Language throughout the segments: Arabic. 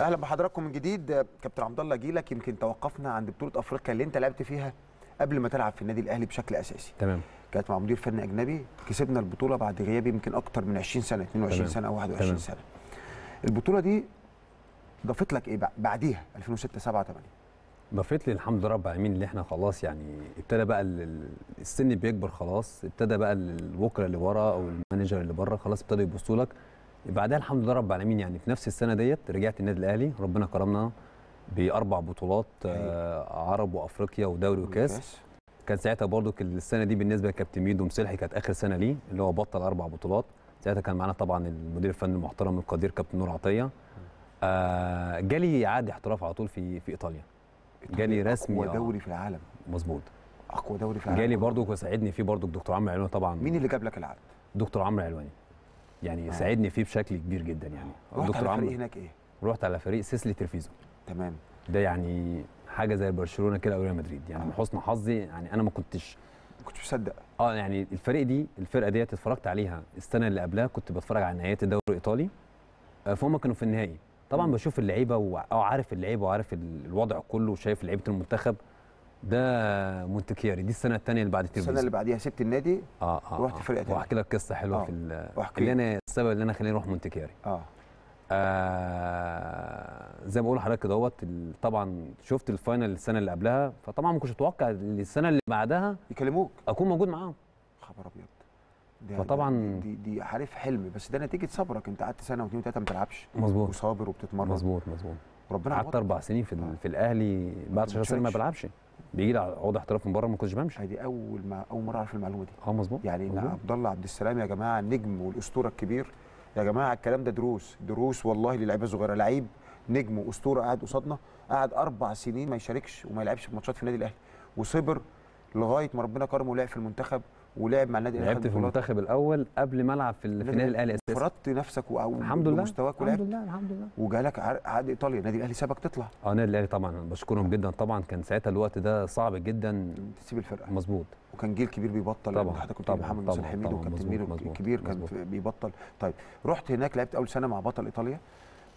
اهلا بحضراتكم من جديد كابتن عبد الله جيلك يمكن توقفنا عند بطوله افريقيا اللي انت لعبت فيها قبل ما تلعب في النادي الاهلي بشكل اساسي تمام كانت مع مدير فني اجنبي كسبنا البطوله بعد غياب يمكن اكتر من 20 سنه 22 تمام. سنه او 21 تمام. سنه البطوله دي ضافت لك ايه بعديها 2006 7 8 ضافت لي الحمد لله رب العالمين اللي احنا خلاص يعني ابتدى بقى السن بيكبر خلاص ابتدى بقى الوكره اللي ورا او المانجر اللي بره خلاص ابتدى يبصوا لك بعدها الحمد لله رب العالمين يعني في نفس السنه ديت رجعت النادي الاهلي ربنا كرمنا باربع بطولات أيوة. عرب وافريقيا ودوري وكاس كان ساعتها برضو السنه دي بالنسبه لكابتن ميدو مسلحي كانت اخر سنه ليه اللي هو بطل اربع بطولات ساعتها كان معانا طبعا المدير الفني المحترم القدير كابتن نور عطيه آه جالي عاد احتراف على طول في في ايطاليا جالي رسمي اقوى آه، دوري في العالم مظبوط اقوى دوري في العالم جالي برضو وساعدني فيه برضو الدكتور عمرو علواني طبعا مين اللي جاب لك العقد؟ دكتور عمرو علواني يعني آه. ساعدني فيه بشكل كبير جدا يعني رحت على فريق هناك ايه؟ رحت على فريق سيسلي ترفيزو تمام ده يعني حاجه زي برشلونه كده او ريال مدريد يعني آه. من حسن حظي يعني انا ما كنتش ما كنتش مصدق اه يعني الفريق دي الفرقه ديت اتفرجت عليها السنه اللي قبلها كنت بتفرج على نهائيات الدوري الايطالي آه، فهم كانوا في النهائي طبعا بشوف اللعيبه وعارف اللعيبه وعارف الوضع كله وشايف لعيبه المنتخب ده مونتكياري يعني. دي السنه الثانيه اللي بعد تيربيزو السنه اللي بعديها سبت النادي اه اه ورحت آه. فرقه ثانيه واحكي لك قصه حلوه آه. في اللي انا السبب اللي انا خليني اروح مونتكياري يعني. آه. آه زي ما بقول لحضرتك دوت طبعا شفت الفاينل السنه اللي قبلها فطبعا ما كنتش ان السنه اللي بعدها يكلموك اكون موجود معاهم خبر ابيض فطبعا دي دي عارف حلم بس ده نتيجه صبرك انت قعدت سنه واثنين وثلاثه ما بتلعبش مظبوط وصابر وبتتمرن مظبوط مظبوط ربنا قعدت اربع سنين في, آه. في الاهلي بعد 10 سنين ما بلعبش بيجي لي عقد احتراف من بره ما كنتش بمشي دي اول ما اول مره اعرف المعلومه دي اه مظبوط يعني ان عبد الله عبد السلام يا جماعه النجم والاسطوره الكبير يا جماعه الكلام ده دروس دروس والله للعيبه الصغيره لعيب نجم واسطوره قاعد قصادنا قعد اربع سنين ما يشاركش وما يلعبش في ماتشات في النادي الاهلي وصبر لغايه ما ربنا كرمه ولعب في المنتخب ولعب مع النادي الاهلي لعبت في المنتخب الاول قبل ما العب في النادي الاهلي اساسا فرضت نفسك الحمد لله مستواك ولعبت الحمد لله الحمد لله وجالك عقد ايطاليا النادي الاهلي سابك تطلع اه النادي الاهلي طبعا بشكرهم جدا طبعا كان ساعتها الوقت ده صعب جدا تسيب الفرقه مظبوط وكان جيل كبير بيبطل طبعا حضرتك كنت محمد نصر حميد وكابتن ميرو الكبير كان بيبطل طيب رحت هناك لعبت اول سنه مع بطل ايطاليا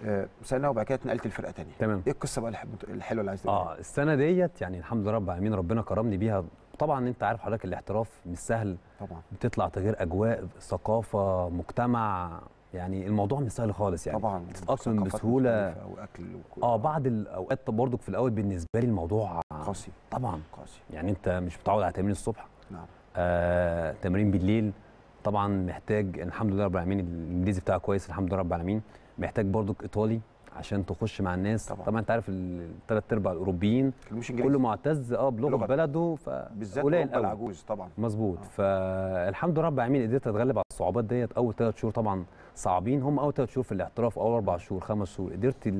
آه، سنه وبعد كده اتنقلت لفرقه ثانيه تمام ايه القصه بقى الحلوه اللي عايز اه السنه ديت يعني الحمد لله رب العالمين ربنا كرمني بيها طبعا انت عارف حضرتك الاحتراف مش سهل طبعا بتطلع تغير اجواء ثقافه مجتمع يعني الموضوع مش سهل خالص يعني طبعا تتاقلم بسهوله واكل اه بعض الاوقات برضك في الاول بالنسبه لي الموضوع قاسي طبعا قاسي يعني انت مش متعود على تمرين الصبح نعم آه تمرين بالليل طبعا محتاج الحمد لله رب العالمين الانجليزي بتاعك كويس الحمد لله رب العالمين محتاج برضك ايطالي عشان تخش مع الناس طبعا, طبعا انت عارف الثلاث ارباع الاوروبيين كله معتز اه بلغه بلده فبالذات اوروبا العجوز طبعا مظبوط آه. فالحمد لله رب العالمين قدرت اتغلب على الصعوبات ديت اول ثلاث شهور طبعا صعبين هم اول ثلاث شهور في الاحتراف اول اربع شهور خمس شهور قدرت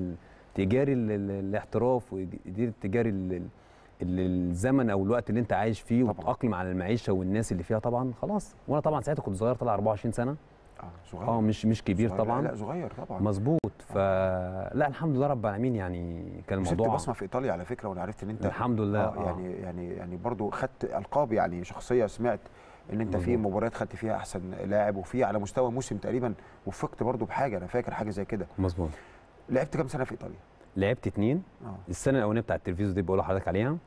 تجاري الاحتراف وقدرت تجاري الزمن او الوقت اللي انت عايش فيه وتتاقلم على المعيشه والناس اللي فيها طبعا خلاص وانا طبعا ساعتها كنت صغير طلع 24 سنه آه، صغير اه مش مش كبير طبعا لا, لا صغير طبعا مظبوط فلا آه. الحمد لله رب العالمين يعني كان الموضوع سبت بصمه في ايطاليا على فكره وانا عرفت ان انت الحمد لله آه،, آه يعني يعني يعني برضو خدت القاب يعني شخصيه سمعت ان انت في مباريات خدت فيها احسن لاعب وفي على مستوى موسم تقريبا وفقت برضو بحاجه انا فاكر حاجه زي كده مظبوط لعبت كام سنه في ايطاليا؟ لعبت اثنين آه. السنه الاولانيه بتاع التلفزيون دي بقول لحضرتك عليها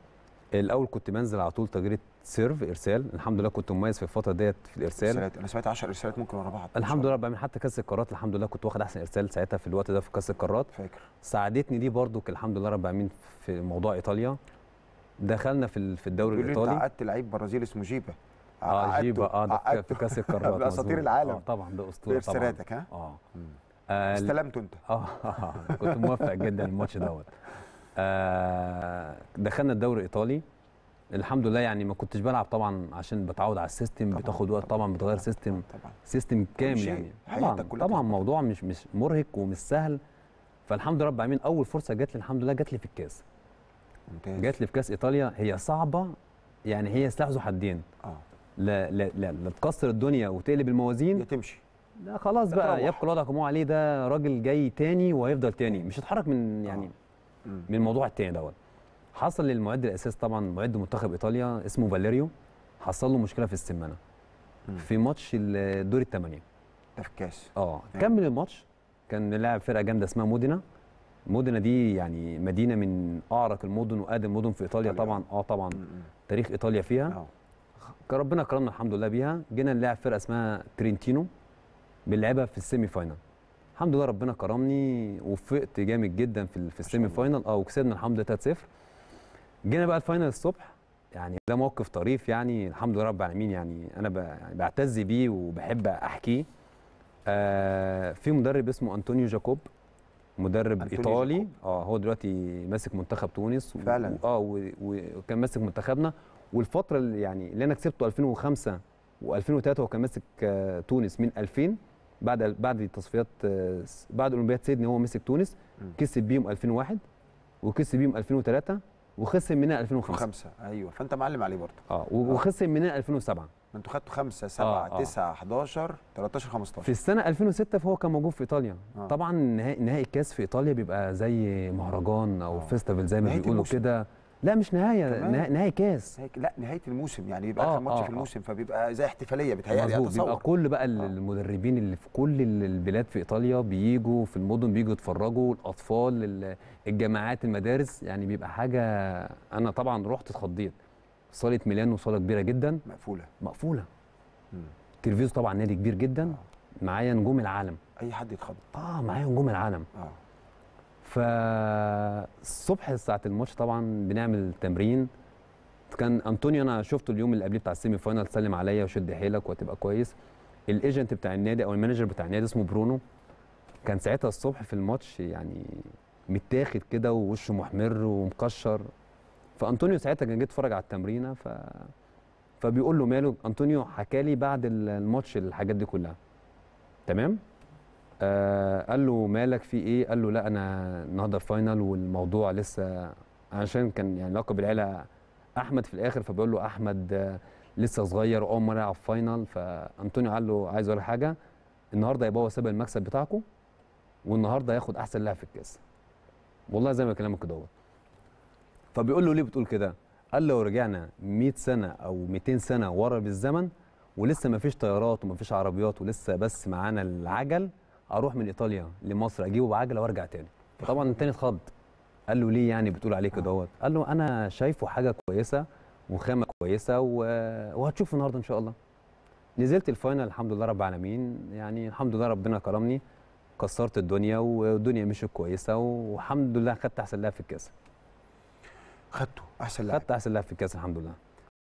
الاول كنت بنزل على طول تجربه سيرف ارسال الحمد لله كنت مميز في الفتره ديت في الارسال انا سمعت 10 ارسالات ممكن ورا بعض الحمد لله بعمل حتى كاس القارات الحمد لله كنت واخد احسن ارسال ساعتها في الوقت ده في كاس القارات فاكر ساعدتني دي برضو الحمد لله رب العالمين في موضوع ايطاليا دخلنا في في الدوري الايطالي انت عقدت لعيب برازيلي اسمه جيبا اه جيبا اه ده في كاس القارات اساطير العالم آه، طبعا ده اسطوره طبعا ارسالاتك ها اه استلمته انت اه, آه، كنت موفق جدا الماتش دوت آه، دخلنا الدوري الايطالي الحمد لله يعني ما كنتش بلعب طبعا عشان بتعود على السيستم طبعًا بتاخد وقت طبعا, طبعًا بتغير سيستم طبعًا سيستم كامل يعني طبعا طبعا موضوع مش مش مرهق ومش سهل فالحمد لله رب العالمين اول فرصه جات لي الحمد لله جات لي في الكاس ممتاز جات لي في كاس ايطاليا هي صعبه يعني هي سلاح ذو حدين اه لا لا لا, لا تكسر الدنيا وتقلب الموازين يا تمشي لا خلاص بقى يبقى الوضع كما عليه ده راجل جاي تاني وهيفضل تاني مش هيتحرك من يعني آه. من الموضوع الثاني دوت حصل للمعد الاساسي طبعا معد منتخب ايطاليا اسمه فاليريو حصل له مشكله في السمانه في ماتش الدور الثمانيه ده في الكاس اه كمل الماتش كان لاعب فرقه جامده اسمها مودينا مودينا دي يعني مدينه من اعرق المدن واقدم المدن في ايطاليا طبعا اه طبعا تاريخ ايطاليا فيها اه ربنا كرمنا الحمد لله بيها جينا نلاعب فرقه اسمها ترينتينو بنلعبها في السيمي فاينال الحمد لله ربنا كرمني وفقت جامد جدا في في السيمي فاينل اه وكسبنا الحمد لله 3-0 جينا بقى الفاينل الصبح يعني ده موقف طريف يعني الحمد لله رب العالمين يعني انا يعني بعتز بيه وبحب احكيه آه في مدرب اسمه انطونيو جاكوب مدرب أنتونيو ايطالي جاكوب. اه هو دلوقتي ماسك منتخب تونس فعلا اه وكان ماسك منتخبنا والفتره اللي يعني اللي انا كسبته 2005 و2003 هو كان ماسك آه تونس من 2000 بعد بعد التصفيات آه، بعد اولمبياد سيدني هو مسك تونس كسب بيهم 2001 وكسب بيهم 2003 وخسر منها 2005 خمسة. ايوه فانت معلم عليه برضه اه, آه. وخسر منها 2007 ما انتوا خدتوا 5 7 9 11 13 15 في السنه 2006 فهو كان موجود في ايطاليا آه. طبعا نهائي الكاس في ايطاليا بيبقى زي مهرجان او آه. فيستيفال زي ما بيقولوا كده لا مش نهايه نهايه, نهاية كاس لا نهايه الموسم يعني يبقى آه اخر ماتش آه في آه. الموسم فبيبقى زي احتفاليه بتهيألي اتصور بيبقى كل بقى آه. المدربين اللي في كل البلاد في ايطاليا بيجوا في المدن بيجوا يتفرجوا الاطفال الجامعات المدارس يعني بيبقى حاجه انا طبعا رحت اتخضيت صاله ميلانو صاله كبيره جدا مقفوله مقفوله تلفزيون طبعا نادي كبير جدا آه. معايا نجوم العالم اي حد يتخض اه معايا نجوم العالم اه فالصبح ساعه الماتش طبعا بنعمل تمرين كان انطونيو انا شفته اليوم اللي قبليه بتاع السيمي فاينل سلم عليا وشد حيلك وهتبقى كويس الايجنت بتاع النادي او المانجر بتاع النادي اسمه برونو كان ساعتها الصبح في الماتش يعني متاخد كده ووشه محمر ومكشر فانطونيو ساعتها كان جيت اتفرج على التمرينه ف فبيقول له ماله انطونيو حكى لي بعد الماتش الحاجات دي كلها تمام آه، قال له مالك في ايه قال له لا انا النهارده فاينل والموضوع لسه عشان كان يعني لقب العيله احمد في الاخر فبيقول له احمد لسه صغير واول مره يلعب فاينل فانطونيو قال له عايز اقول حاجه النهارده يبقى هو سبب المكسب بتاعكم والنهارده هياخد احسن لاعب في الكاس والله زي ما كلامك دوت فبيقول له ليه بتقول كده قال لو رجعنا 100 سنه او 200 سنه ورا بالزمن ولسه ما فيش طيارات وما فيش عربيات ولسه بس معانا العجل اروح من ايطاليا لمصر اجيبه بعجله وارجع تاني فطبعا التاني اتخض قال له ليه يعني بتقول عليك دوت قال له انا شايفه حاجه كويسه وخامه كويسه و... وهتشوف النهارده ان شاء الله نزلت الفاينل الحمد لله رب العالمين يعني الحمد لله ربنا كرمني كسرت الدنيا والدنيا مشيت كويسه والحمد لله خدت احسن لاعب في الكاس خدته احسن لاعب خدت احسن لاعب في الكاس الحمد لله